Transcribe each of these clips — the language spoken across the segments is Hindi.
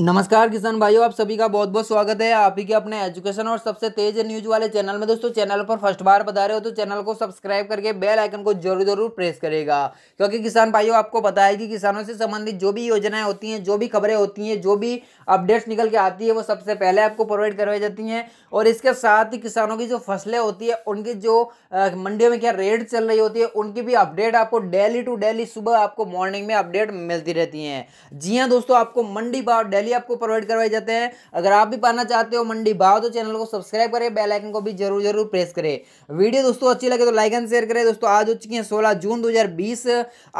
नमस्कार किसान भाइयों आप सभी का बहुत बहुत स्वागत है आप ही के अपने एजुकेशन और सबसे तेज न्यूज वाले चैनल में दोस्तों चैनल पर फर्स्ट बार बता रहे हो तो चैनल को सब्सक्राइब करके बेल आइकन को जरूर जरूर प्रेस करेगा क्योंकि किसान भाइयों आपको पता है कि किसानों से संबंधित जो भी योजनाएं होती हैं जो भी खबरें होती हैं जो भी अपडेट्स निकल के आती है वो सबसे पहले आपको प्रोवाइड करवाई जाती हैं और इसके साथ ही किसानों की जो फसलें होती है उनकी जो मंडियों में क्या रेट चल रही होती है उनकी भी अपडेट आपको डेली टू डेली सुबह आपको मॉर्निंग में अपडेट मिलती रहती है जी हाँ दोस्तों आपको मंडी बार पहले आपको प्रोवाइड करवाए जाते हैं अगर आप भी पाना चाहते हो मंडी भाव तो चैनल को सब्सक्राइब करें बेल आइकन को भी जरूर जरूर प्रेस करें वीडियो दोस्तों अच्छी लगे तो लाइक एंड शेयर करें दोस्तों आज हो चुकी है सोलह जून दो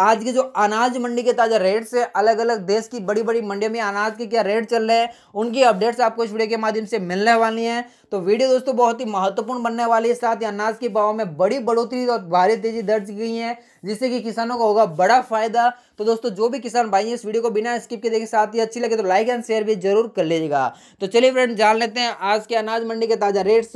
आज के जो अनाज मंडी के ताज़ा रेट्स है अलग अलग देश की बड़ी बड़ी मंडियों में अनाज के क्या रेट चल रहे हैं उनकी अपडेट्स आपको इस वीडियो के माध्यम से मिलने वाली है तो वीडियो दोस्तों बहुत ही महत्वपूर्ण बनने वाली है साथ ही अनाज के भाव में बड़ी बढ़ोतरी और भारी तेजी दर्ज की गई है जिससे कि किसानों को होगा बड़ा फायदा तो दोस्तों जो भी किसान भाई इस वीडियो को बिना स्किप के देखे साथ ही अच्छी लगे तो लाइक एंड शेयर भी जरूर कर लीजिएगा तो चलिए फ्रेंड जान लेते हैं आज के अनाज मंडी के ताज़ा रेट्स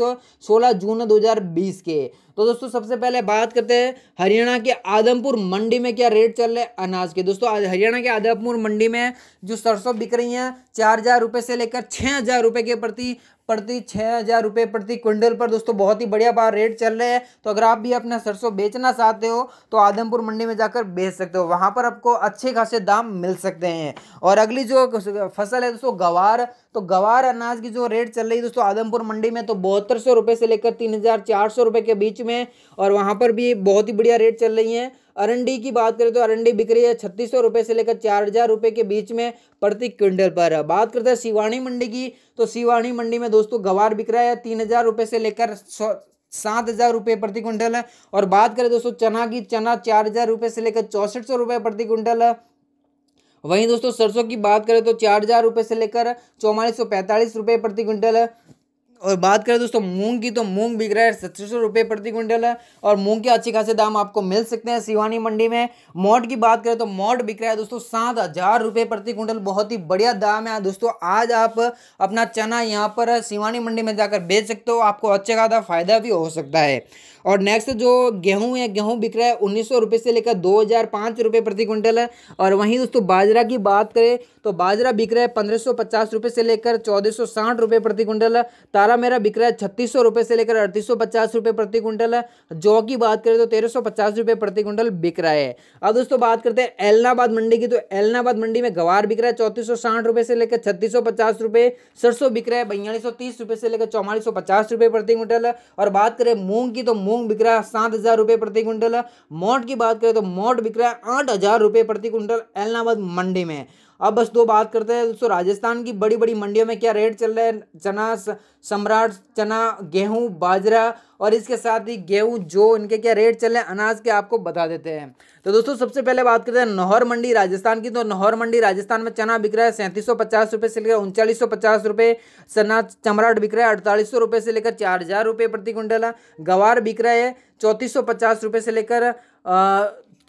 सोलह जून 2020 के तो दोस्तों सबसे पहले बात करते हैं हरियाणा के आदमपुर मंडी में क्या रेट चल रहे हैं अनाज के दोस्तों आज हरियाणा के आदमपुर मंडी में जो सरसों बिक रही हैं चार हज़ार रुपये से लेकर छः हज़ार रुपये के प्रति प्रति छः हज़ार रुपये प्रति क्विंटल पर दोस्तों बहुत ही बढ़िया बार रेट चल रहे हैं तो अगर आप भी अपना सरसों बेचना चाहते हो तो आदमपुर मंडी में जाकर बेच सकते हो वहाँ पर आपको अच्छे खासे दाम मिल सकते हैं और अगली जो फसल है दोस्तों गवार तो गवार अनाज की जो रेट चल रही है दोस्तों आदमपुर मंडी में तो बहत्तर सौ रुपये से लेकर तीन हज़ार चार सौ रुपये के बीच में और वहाँ पर भी बहुत ही बढ़िया रेट चल रही है अरंडी की बात करें तो अरंडी बिक रही है छत्तीस सौ रुपये से लेकर चार हज़ार रुपये के बीच में प्रति क्विंटल पर बात करते हैं शिवाणी मंडी की तो शिवाणी मंडी में दोस्तों गवार बिक रहा है तीन हज़ार रुपये से लेकर सात हज़ार रुपये प्रति क्विंटल है और बात करें दोस्तों चना की चना चार हज़ार रुपये से लेकर चौसठ सौ रुपये प्रति क्विंटल है वहीं दोस्तों सरसों की बात करें तो चार हज़ार रुपये से लेकर चौवालीस सौ पैंतालीस रुपये प्रति क्विंटल है और बात करें दोस्तों मूंग की तो मूंग बिक रहा है सत्रह सौ रुपये प्रति क्विंटल है और मूंग के अच्छे खासे दाम आपको मिल सकते हैं सिवानी मंडी में मोट की बात करें तो मोट बिक रहा है दोस्तों सात हज़ार रुपये प्रति क्विंटल बहुत ही बढ़िया दाम है दोस्तों आज आप अपना चना यहाँ पर सिवानी मंडी में जाकर बेच सकते हो आपको अच्छे खासा फायदा भी हो सकता है और नेक्स्ट जो गेहूँ है गेहूँ बिक रहा है उन्नीस रुपये से लेकर दो हज़ार पाँच रुपये प्रति क्विंटल है और वहीं दोस्तों बाजरा की बात करें तो बाजरा बिक रहा है पंद्रह सौ पचास रुपये से लेकर चौदह सौ साठ रुपये प्रति क्विंटल है चारा मेरा बिक रहा है छत्तीस सौ रुपये से लेकर अड़तीस सौ पचास रुपये प्रति क्विंटल है जौ की बात करें तो तेरह सौ पचास रुपये प्रति क्विंटल बिक रहा है अब दोस्तों बात करते हैं एलनाबाद मंडी की तो एलनाबाद मंडी में गवार बिक रहा है चौंतीस सौ साठ रुपये से लेकर छत्तीस सौ पचास रुपये सरसों बिक रहा है बयालीस सौ तीस रुपये से लेकर चौवालीस सौ पचास रुपये प्रति क्विंटल है और बात करें मूंग की तो मूंग बिक रहा है सात हज़ार रुपये प्रति क्विंटल है मोट की बात करें तो मोट बिक रहा है आठ हज़ार रुपये प्रति क्विंटल एलनाबाद मंडी में अब बस दो बात करते हैं दोस्तों राजस्थान की बड़ी बड़ी मंडियों में क्या रेट चल रहा है चना सम्राट चना गेहूँ बाजरा और इसके साथ ही गेहूँ जो इनके क्या रेट चल रहे हैं अनाज के आपको बता देते हैं तो दोस्तों सबसे पहले बात करते हैं नहौर मंडी राजस्थान की तो नहौर मंडी राजस्थान में चना बिक रहा है सैंतीस सौ पचास रुपये से लेकर उनचालीस सौ पचास रुपये चना चमराट बिक रहा है अड़तालीस सौ रुपये से लेकर चार हज़ार रुपये प्रति क्विंटल गवार बिक रहा है चौंतीस सौ पचास रुपये से लेकर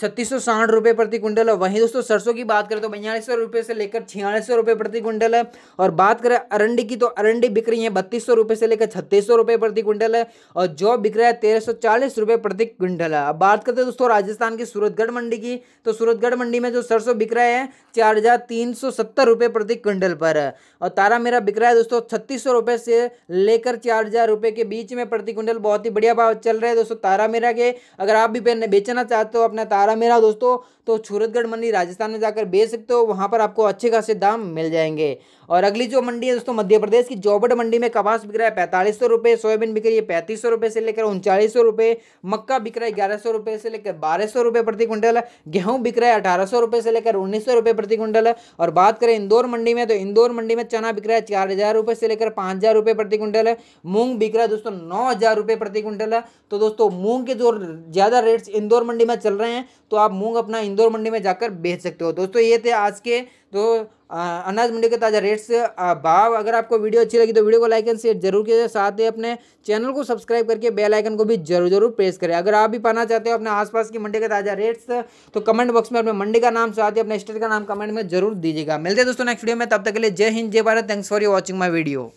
छत्तीस सौ साठ रुपये प्रति क्विंटल है वहीं दोस्तों सरसों की बात करें तो बयालीस सौ रुपये से लेकर छियालीस सौ रुपये प्रति क्विंटल है और बात करें अरंडी की तो अरंडी बिक रही है बत्तीस सौ रुपये से लेकर छत्तीस सौ रुपये प्रति क्विंटल है और जौ बिक रहा है तेरह सौ चालीस रुपये प्रति क्विंटल है अब बात करते हैं दोस्तों राजस्थान की सूरतगढ़ मंडी की तो सूरतगढ़ मंडी में जो सरसों बिक रहा है चार हज़ार तीन सौ सत्तर रुपये प्रति क्विंटल पर है और तारा मेरा बिक रहा है दोस्तों छत्तीस सौ रुपये से लेकर चार हज़ार रुपये के बीच में प्रति क्विंटल बहुत ही बढ़िया भाव चल रहा है दोस्तों तारा मेरा के अगर आप भी बेचना चाहते हो अपना तारा सारा मेरा दोस्तों तो छूरतगढ़ मंडी राजस्थान में जाकर बेच सकते हो वहाँ पर आपको अच्छे खासे दाम मिल जाएंगे और अगली जो मंडी है दोस्तों मध्य प्रदेश की जोबट मंडी में कपास बिक रहा है पैंतालीस सौ रुपये सोयाबीन बिक रही है पैंतीस सौ रुपये से लेकर उनचालीस सौ रुपये मक्का बिक रहा है ग्यारह सौ रुपये से लेकर बारह सौ रुपये प्रति क्विंटल गेहूँ बिक रहा है अठारह सौ रुपये से लेकर उन्नीस सौ रुपये प्रति क्विंटल और बात करें इंदौर मंडी में तो इंदौर मंडी में चना बिक रहा है चार हज़ार रुपये से लेकर पाँच हज़ार रुपये प्रति क्विंटल मूंग बिक रहा है दोस्तों नौ हज़ार रुपये प्रति क्विंटल तो दोस्तों मूंग के जो ज़्यादा रेट्स इंदौर मंडी में चल रहे हैं तो आप मूंग अपना इंदौर मंडी में जाकर बेच सकते हो दोस्तों ये थे आज के तो अनाज मंडी के ताज़ा रेट्स भाव अगर आपको वीडियो अच्छी लगी तो वीडियो को लाइक एंड शेयर जरूर कीजिए साथ ही अपने चैनल को सब्सक्राइब करके बेल आइकन को भी जरूर जरूर प्रेस करें अगर आप भी पाना चाहते हो अपने आसपास की मंडी के ताज़ा रेट्स तो कमेंट बॉक्स में अपने मंडी का नाम साथ ही अपने स्टेट का नाम कमेंट में जरूर दीजिएगा मिलते हैं दोस्तों नेक्स्ट वीडियो में तब तक के लिए जय हिंद जय Bharat thanks for you watching my video